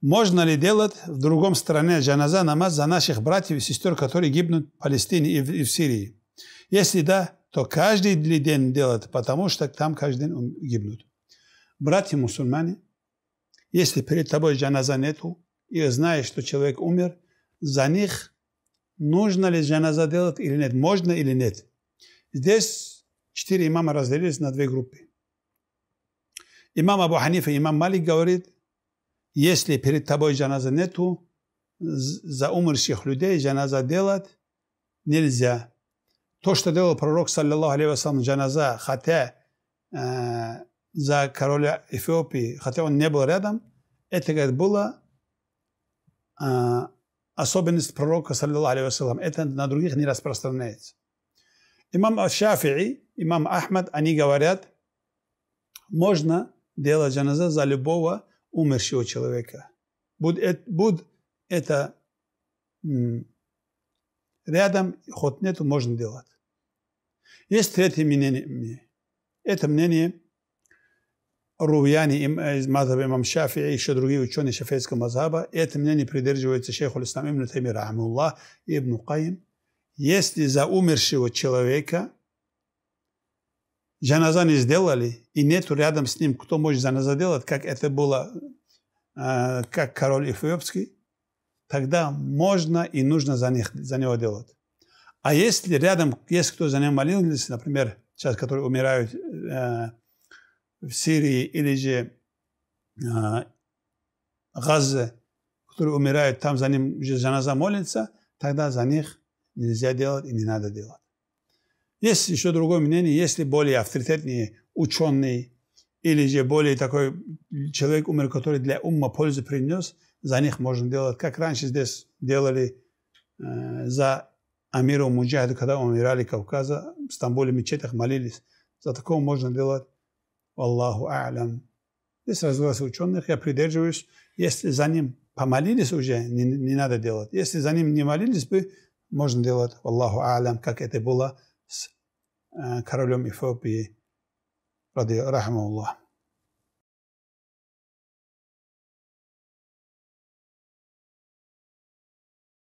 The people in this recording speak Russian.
Можно ли делать в другом стране джаназа намаз за наших братьев и сестер, которые гибнут в Палестине и в, и в Сирии? Если да, то каждый день делать, потому что там каждый день гибнут. Братья мусульмане, если перед тобой джаназа нету, и знаешь, что человек умер, за них нужно ли джаназа делать или нет, можно или нет. Здесь четыре имама разделились на две группы. Имам Абу Ханифа и имам Малик говорит, если перед тобой жаназа нету, за умерших людей жаназа делать нельзя. То, что делал пророк, саллиллаху алейхи вассалам, жаназа, хотя э, за короля Эфиопии, хотя он не был рядом, это, говорит, было э, особенность пророка, саллиллаху алейхи вассалам. Это на других не распространяется. Имам Шафии, имам Ахмад, они говорят, можно делать жаназа за любого умершего человека. Будь, это рядом, хоть нету, можно делать. Есть третье мнение. Это мнение Руяни из мазаба имам Шафи и еще другие ученые шафейского мазаба. Это мнение придерживается шейху Ислам Ибн Тайми Рахмуллах и Ибн Каим. Если за умершего человека жаназа не сделали, и нету рядом с ним, кто может жаназа делать, как это было Э, как король эфиопский, тогда можно и нужно за, них, за него делать. А если рядом есть кто за него молился, например, сейчас, которые умирают э, в Сирии или же э, Газе, которые умирают, там за ним жаназа молится, тогда за них нельзя делать и не надо делать. Есть еще другое мнение, если более авторитетные ученые, или же более такой человек умер, который для ума пользу принес, за них можно делать, как раньше здесь делали э, за Амиру Муджахиду, когда умирали Кавказа, в Стамбуле в мечетях молились. За такого можно делать. Аллаху Алям. Здесь разглас ученых, я придерживаюсь, если за ним помолились уже, не, не надо делать. Если за ним не молились бы, можно делать, Аллаху Алям, как это было с э, королем Эфиопии. radıyallahu rahmetullah.